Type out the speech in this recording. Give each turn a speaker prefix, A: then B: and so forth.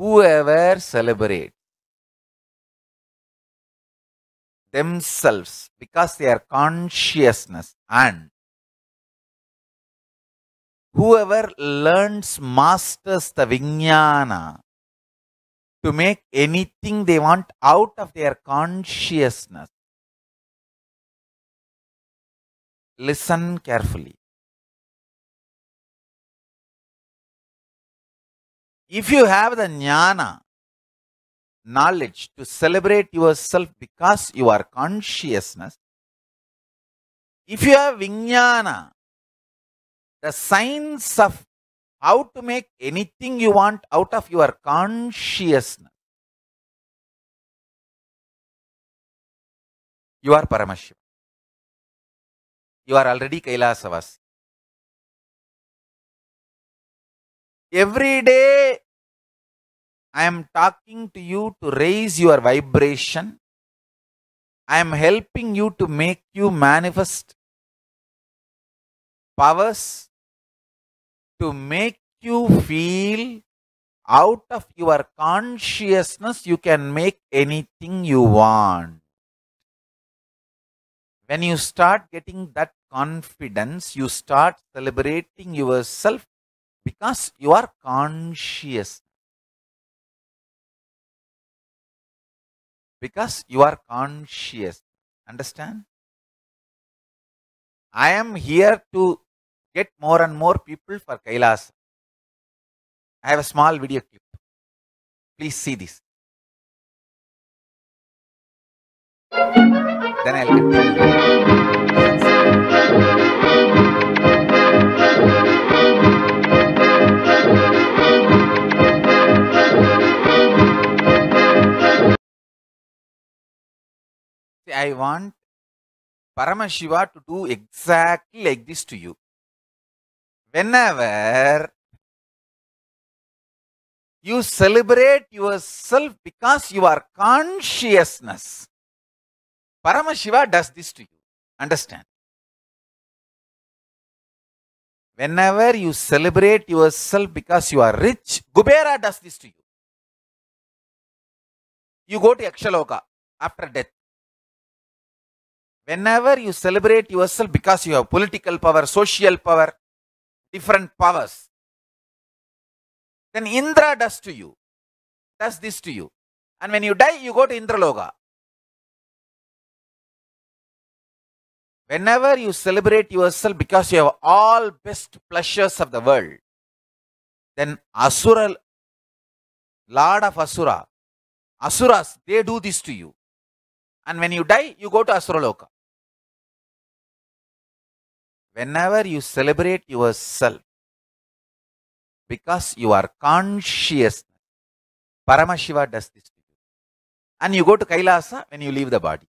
A: whoever
B: celebrate themselves because they are consciousness and
A: whoever learns masters the vijnana to make anything they want out of their consciousness
B: listen carefully If you have the jnana,
A: knowledge to celebrate yourself because you are consciousness, if you have vijnana, the science of how to make anything you want out of your consciousness,
B: you are Paramashiva. You are already Kailasavasi. every day I am
A: talking to you to raise your vibration. I am helping you to make you manifest powers to make you feel out of your consciousness you can make anything you want. When you start getting that confidence, you start celebrating yourself because you are conscious.
B: Because you are conscious. Understand? I am here to get more and more people for Kailas. I have a small video clip. Please see this. Then I'll continue.
A: See, I want Paramashiva to do exactly like this to you. Whenever you celebrate yourself because you are consciousness, Paramashiva does this to you. Understand? Whenever you celebrate yourself because you are rich, Gubera does this to you. You go to Akshaloka after death. Whenever you celebrate yourself because you have political power, social power, different
B: powers, then Indra does to you, does this to you. And when you die, you go to Loga.
A: Whenever you celebrate yourself because you have all best pleasures of the world, then Asura, Lord of Asura, Asuras, they do this to you. And when you die, you go to Asuraloka. Whenever you celebrate yourself, because you are conscious, Paramashiva
B: does this to you. And you go to Kailasa when you leave the body.